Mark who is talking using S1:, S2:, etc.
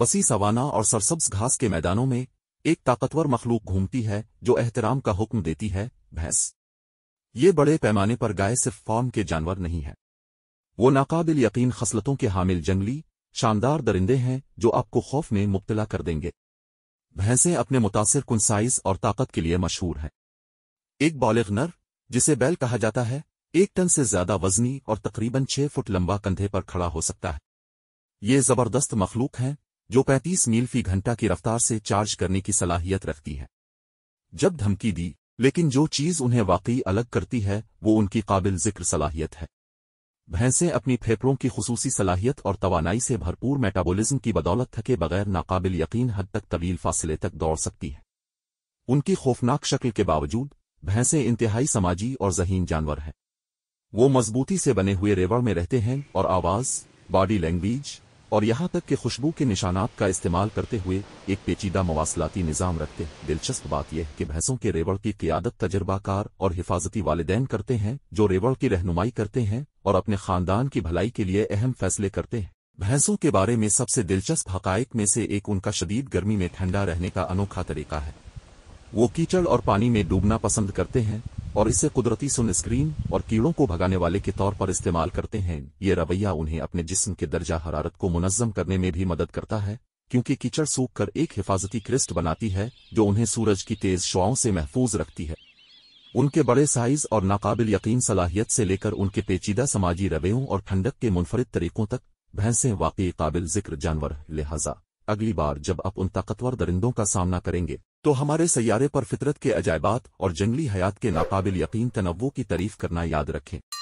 S1: वसी सवाना और सरसब्ज घास के मैदानों में एक ताकतवर मखलूक घूमती है जो एहतराम का हुक्म देती है भैंस ये बड़े पैमाने पर गाय सिर्फ फॉर्म के जानवर नहीं है वो नाकाबिल यकीन खसलतों के हामिल जंगली शानदार दरिंदे हैं जो आपको खौफ में मुब्तला कर देंगे भैंसें अपने मुतासर कुन साइज और ताकत के लिए मशहूर हैं एक बॉलिग नर जिसे बैल कहा जाता है एक टन से ज्यादा वजनी और तकरीबन छह फुट लंबा कंधे पर खड़ा हो सकता है ये जबरदस्त मखलूक हैं जो 35 मील फी घंटा की रफ्तार से चार्ज करने की सलाहियत रखती है जब धमकी दी लेकिन जो चीज उन्हें वाकई अलग करती है वो उनकी काबिल जिक्र सलाहियत है भैंसें अपनी फेफड़ों की खसूसी सलाहियत और तोानाई से भरपूर मेटाबॉलिज्म की बदौलत थके बगैर नाकाबिल यकीन हद तक तवील फासिले तक दौड़ सकती हैं उनकी खौफनाक शक्ल के बावजूद भैंसें इंतहाई समाजी और जहीन जानवर हैं वो मजबूती से बने हुए रेवड़ में रहते हैं और आवाज़ बॉडी लैंग्वेज और यहाँ तक कि खुशबू के निशानात का इस्तेमाल करते हुए एक पेचीदा मवासलाती निज़ाम रखते दिलचस्प बात यह कि भैंसों के रेवड़ की क्यादत तजर्बाकार और हिफाजती वालदेन करते हैं जो रेवड़ की रहनुमाई करते हैं और अपने खानदान की भलाई के लिए अहम फैसले करते हैं भैंसों के बारे में सबसे दिलचस्प हकायक में से एक उनका शदीद गर्मी में ठंडा रहने का अनोखा तरीका है वो कीचड़ और पानी में डूबना पसंद करते हैं और इसे कुदरती सुन स्क्रीन और कीड़ों को भगाने वाले के तौर पर इस्तेमाल करते हैं ये रवैया उन्हें अपने जिस्म के दर्जा हरारत को मुनज़म करने में भी मदद करता है क्योंकि कीचड़ सूख कर एक हिफाजती क्रिस्ट बनाती है जो उन्हें सूरज की तेज शुआओं से महफूज रखती है उनके बड़े साइज और नाकाबिल यकीन सलाहियत से लेकर उनके पेचीदा समाजी रवैयों और ठंडक के मुनफरद तरीकों तक भैंसें वाकई काबिल जिक्र जानवर लिहाजा अगली बार जब आप उन ताकतवर दरिंदों का सामना करेंगे तो हमारे सैारे पर फितरत के अजायबात और जंगली हयात के नाकाबिल यकीन तनवों की तारीफ करना याद रखें